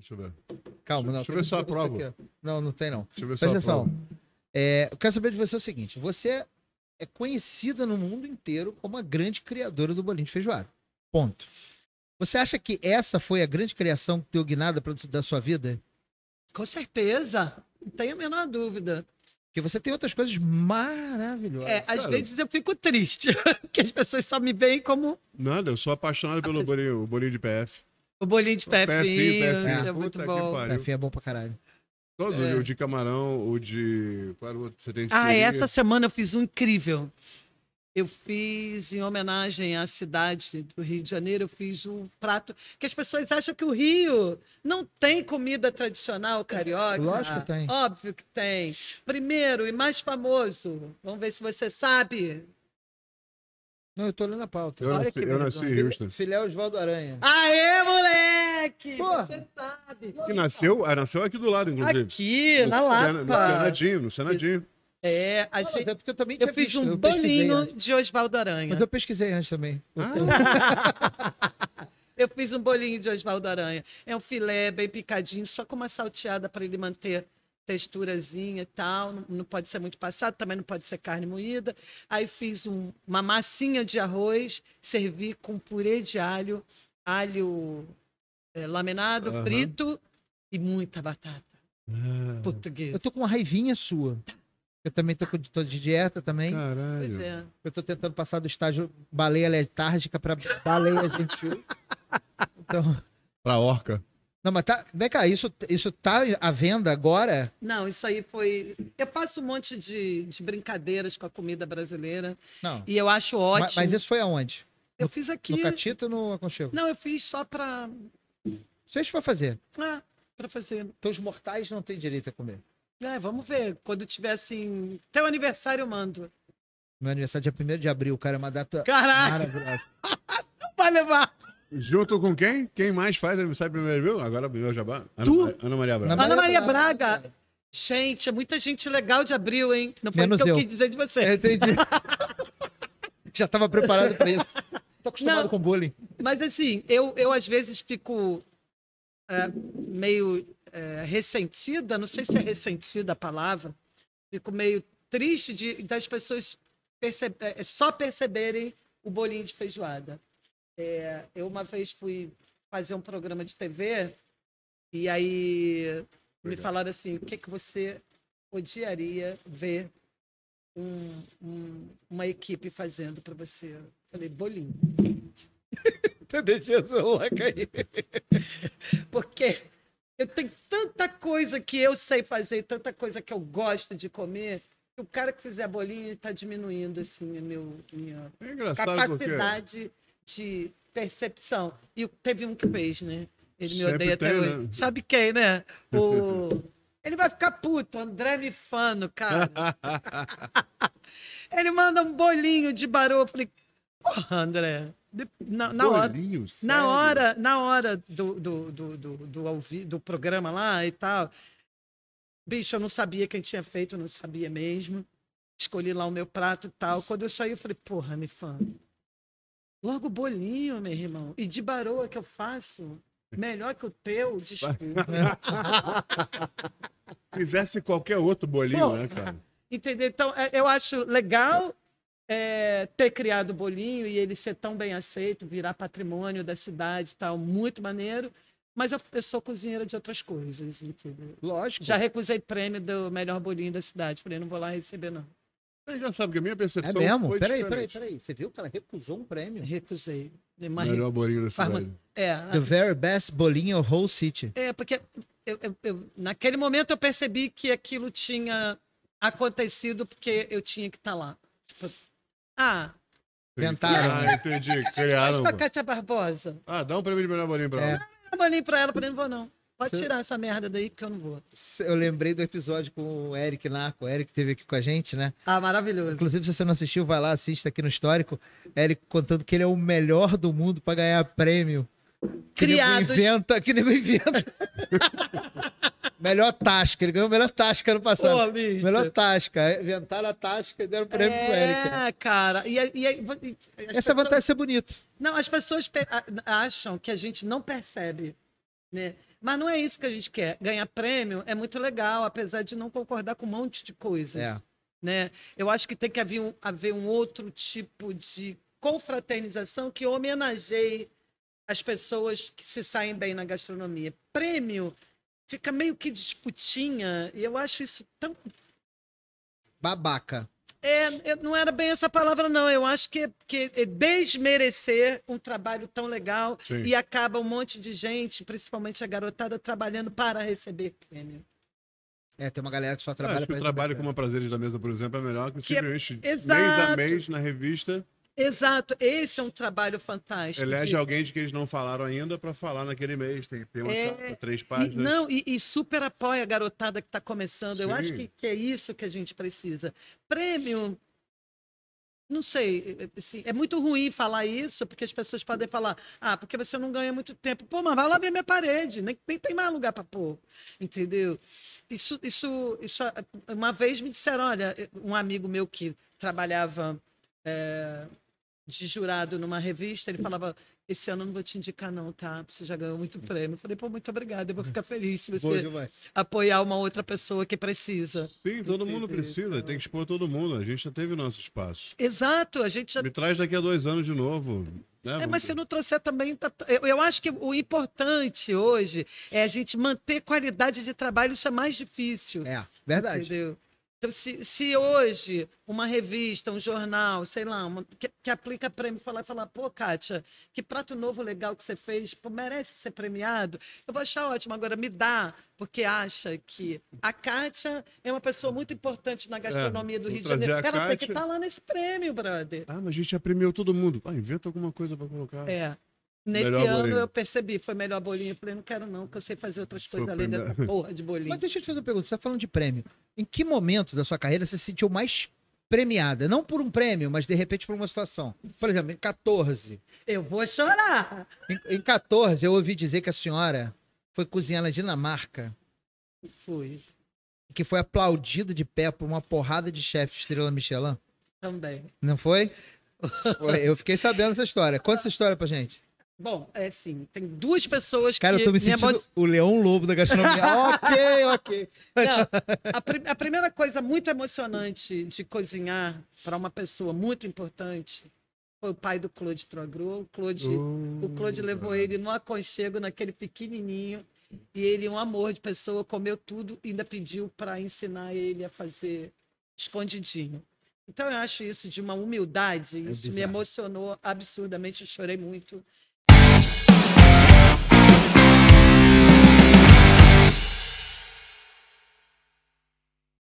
Deixa eu ver. Calma, não. Deixa eu ver só a prova. Aqui, não, não tem não. Deixa eu ver Presta só a atenção. prova. É, eu quero saber de você o seguinte. Você é conhecida no mundo inteiro como a grande criadora do bolinho de feijoada. Ponto. Você acha que essa foi a grande criação que deu guinada da sua vida? Com certeza. Não tenho a menor dúvida. Porque você tem outras coisas maravilhosas. É, às Cara, vezes eu fico triste, que as pessoas só me veem como. Nada, eu sou apaixonado pelo pres... bolinho, bolinho de PF. O bolinho de pé fino. É, é muito bom. Pefinho é bom pra caralho. Todo, é. o de camarão, o de. Qual outro você tem de Ah, essa semana eu fiz um incrível. Eu fiz em homenagem à cidade do Rio de Janeiro, eu fiz um prato que as pessoas acham que o Rio não tem comida tradicional carioca. Lógico que tem. Óbvio que tem. Primeiro e mais famoso, vamos ver se você sabe, não, eu tô olhando a pauta. Eu, nasci, eu nasci em Houston. Filé é Oswaldo Aranha. Aê, moleque! Pô. Você sabe. Que nasceu, ah, nasceu aqui do lado, inclusive. Aqui, no, na Lapa. No Senadinho, no Senadinho. É, a gente... é porque eu também Eu fiz um eu bolinho de Oswaldo Aranha. Mas eu pesquisei antes também. Ah. eu fiz um bolinho de Oswaldo Aranha. É um filé bem picadinho, só com uma salteada para ele manter texturazinha e tal, não, pode ser muito passado, também não pode ser carne moída. Aí fiz um, uma massinha de arroz, servi com purê de alho, alho é, laminado, uhum. frito e muita batata ah. portuguesa. Eu tô com uma raivinha sua. Tá. Eu também tô, com, tô de dieta também. Caralho. Pois é. Eu tô tentando passar do estágio baleia letárgica para baleia gentil. Então... Pra orca. Não, mas tá. Vem cá, isso, isso tá à venda agora? Não, isso aí foi. Eu faço um monte de, de brincadeiras com a comida brasileira. Não. E eu acho ótimo. Mas, mas isso foi aonde? Eu no, fiz aqui. No Catita ou no Aconchego? Não, eu fiz só pra. Fez pra fazer? Ah, pra fazer. Então os mortais não têm direito a comer. É, vamos ver. Quando tiver assim. Teu aniversário eu mando. Meu aniversário é dia 1 de abril, cara, é uma data Caraca. maravilhosa. Vai levar. Junto com quem? Quem mais faz aniversário primeiro meu? Agora meu jabá. Tu? Ana, Ana Maria Braga. Ana Maria Braga. Gente, é muita gente legal de abril, hein? Não foi isso o que eu, quis dizer de você. Eu é, entendi. Já estava preparado para isso. Tô acostumado Não, com bullying. Mas assim, eu, eu às vezes fico é, meio é, ressentida, não sei se é ressentida a palavra, fico meio triste de, das pessoas é, só perceberem o bolinho de feijoada. É, eu uma vez fui fazer um programa de TV e aí me falaram assim, o que, que você odiaria ver um, um, uma equipe fazendo para você? Eu falei, bolinho. Você deixa o celular cair. Porque eu tenho tanta coisa que eu sei fazer, tanta coisa que eu gosto de comer, que o cara que fizer bolinho está diminuindo assim, a minha é capacidade porque de percepção. E teve um que fez, né? Ele me Sempre odeia até tem, hoje. Né? Sabe quem, né? O... Ele vai ficar puto, André Mifano, cara. ele manda um bolinho de barulho. Eu falei, porra, André. Na, na hora, na hora, na hora do, do, do, do, do, do programa lá e tal. Bicho, eu não sabia quem tinha feito, eu não sabia mesmo. Escolhi lá o meu prato e tal. Quando eu saí, eu falei, porra, Mifano Logo bolinho, meu irmão. E de baroa que eu faço, melhor que o teu, desculpa. Fizesse qualquer outro bolinho, Bom, né, cara? Entendeu? Então, é, eu acho legal é, ter criado o bolinho e ele ser tão bem aceito, virar patrimônio da cidade e tal, muito maneiro. Mas eu, eu, sou cozinheira de outras coisas, entendeu? Lógico. Já recusei prêmio do melhor bolinho da cidade. Falei, não vou lá receber, não. Você já sabe que a minha é percepção. É mesmo? Foi peraí, diferente. peraí, peraí. Você viu que ela recusou um prêmio? Recusei. Mas... Melhor bolinho da cidade. É, a... The very best bolinho of whole city. É, porque eu, eu, eu, naquele momento eu percebi que aquilo tinha acontecido porque eu tinha que estar tá lá. Tipo, ah. Inventaram. Ah, entendi. Criaram. Kátia Barbosa. Ah, dá um prêmio de melhor bolinho pra é. ela. É. Dá um bolinho pra ela, pra mim não vou não. Pode Cê... tirar essa merda daí, porque eu não vou. Eu lembrei do episódio com o Eric Narco. O Eric teve aqui com a gente, né? Ah, maravilhoso. Inclusive, se você não assistiu, vai lá, assista aqui no Histórico. Eric contando que ele é o melhor do mundo para ganhar prêmio. Que inventa, que nem inventa. melhor tasca. Ele ganhou a melhor tasca no passado. Pô, bicho. melhor tasca. Inventaram a tasca e deram o prêmio é, pro Eric. É, cara. E, é, e, é, e Essa pessoas... vantagem é ser bonito. Não, as pessoas acham que a gente não percebe, né? Mas não é isso que a gente quer. Ganhar prêmio é muito legal, apesar de não concordar com um monte de coisa. É. Né? Eu acho que tem que haver um, haver um outro tipo de confraternização que homenageie as pessoas que se saem bem na gastronomia. Prêmio fica meio que disputinha, e eu acho isso tão. Babaca. É, não era bem essa palavra, não. Eu acho que, que é desmerecer um trabalho tão legal Sim. e acaba um monte de gente, principalmente a garotada, trabalhando para receber prêmio. É, tem uma galera que só trabalha para. O trabalho com uma Prazeres da Mesa, por exemplo, é melhor que, que é simplesmente é... mês a mês na revista Exato, esse é um trabalho fantástico. Elege de... alguém de que eles não falaram ainda para falar naquele mês. Tem, tem uma é... três páginas. E, não, e, e, super apoia a garotada que está começando. Sim. Eu acho que, que é isso que a gente precisa. Prêmio, não sei, assim, é muito ruim falar isso, porque as pessoas podem falar, ah, porque você não ganha muito tempo. Pô, mas vai lá ver minha parede, nem, nem tem mais lugar para pôr, entendeu? Isso, isso, isso, uma vez me disseram, olha, um amigo meu que trabalhava é, de jurado numa revista, ele falava: Esse ano não vou te indicar, não, tá? Você já ganhou muito prêmio. Eu falei: Pô, muito obrigada, eu vou ficar feliz se você apoiar uma outra pessoa que precisa. Sim, todo mundo precisa, então... tem que expor todo mundo. A gente já teve nosso espaço. Exato, a gente já. Me traz daqui a dois anos de novo. Né, é, mas se não trouxer também. Tá, tá, eu, eu acho que o importante hoje é a gente manter qualidade de trabalho, isso é mais difícil. É, verdade. Entendeu? Então, se, se hoje uma revista, um jornal, sei lá, uma, que, que, aplica prêmio, falar, falar, pô, Kátia, que prato novo legal que você fez, pô, merece ser premiado, eu vou achar ótimo. Agora, me dá, porque acha que a Kátia é uma pessoa muito importante na é, gastronomia é, do Rio de Janeiro. Ela Kátia... tem que estar tá lá nesse prêmio, brother. Ah, mas a gente já premiou todo mundo. Ah, inventa alguma coisa para colocar. É. Nesse ano bolinho. eu percebi, foi melhor bolinho. Eu falei, não quero não, que eu sei fazer outras coisas além melhor. dessa porra de bolinho. Mas deixa eu te fazer uma pergunta, você tá falando de prêmio. Em que momento da sua carreira você se sentiu mais premiada? Não por um prêmio, mas de repente por uma situação. Por exemplo, em 14. Eu vou chorar! Em, em 14, eu ouvi dizer que a senhora foi cozinhar na Dinamarca. Fui. Que foi aplaudida de pé por uma porrada de chefe estrela Michelin. Também. Não foi? foi eu fiquei sabendo essa história. Conta essa história pra gente. Bom, é assim, tem duas pessoas Cara, que... Cara, eu tô me sentindo o Leão Lobo da gastronomia. ok, ok. Não, a, a, primeira coisa muito emocionante de cozinhar para uma pessoa muito importante foi o pai do Claude Trogru. O Claude, uh, o Claude levou ele no aconchego, naquele pequenininho. E ele, um amor de pessoa, comeu tudo e ainda pediu para ensinar ele a fazer escondidinho. Então eu acho isso de uma humildade, é isso bizarro. me emocionou absurdamente, eu chorei muito.